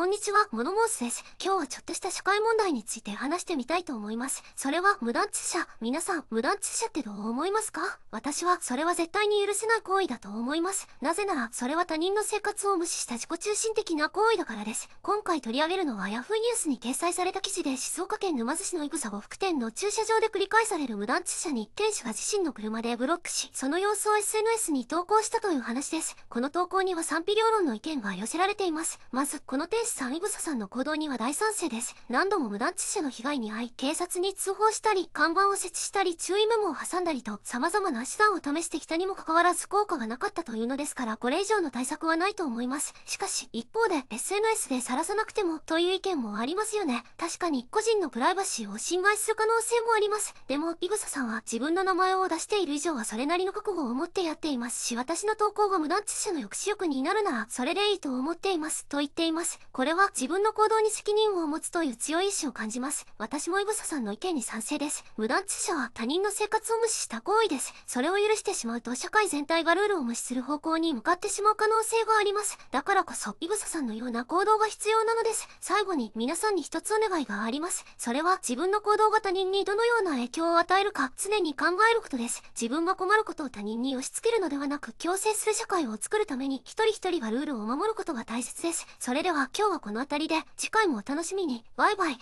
こんにちは、モノモースです。今日はちょっとした社会問題について話してみたいと思います。それは無断駐車。皆さん、無断駐車ってどう思いますか私は、それは絶対に許せない行為だと思います。なぜなら、それは他人の生活を無視した自己中心的な行為だからです。今回取り上げるのは Yahoo ニュースに掲載された記事で静岡県沼津市のイグサ呉服店の駐車場で繰り返される無断駐車に店主が自身の車でブロックし、その様子を SNS に投稿したという話です。この投稿には賛否両論の意見が寄せられています。まず、この店さんイブサさんの行動には大賛成です何度も無断致死の被害に遭い警察に通報したり看板を設置したり注意メモを挟んだりと様々な手段を試してきたにもかかわらず効果がなかったというのですからこれ以上の対策はないと思いますしかし一方で SNS で晒さなくてもという意見もありますよね確かに個人のプライバシーを侵害する可能性もありますでもイブサさんは自分の名前を出している以上はそれなりの覚悟を持ってやっていますし私の投稿が無断致死の抑止力になるならそれでいいと思っていますと言っていますこれは自分の行動に責任を持つという強い意志を感じます。私もイブサさんの意見に賛成です。無断駐車は他人の生活を無視した行為です。それを許してしまうと社会全体がルールを無視する方向に向かってしまう可能性があります。だからこそ、イブサさんのような行動が必要なのです。最後に皆さんに一つお願いがあります。それは自分の行動が他人にどのような影響を与えるか常に考えることです。自分が困ることを他人に押し付けるのではなく、強制する社会を作るために一人一人がルールを守ることが大切です。それでは今日はこの辺りで次回もお楽しみにバイバイ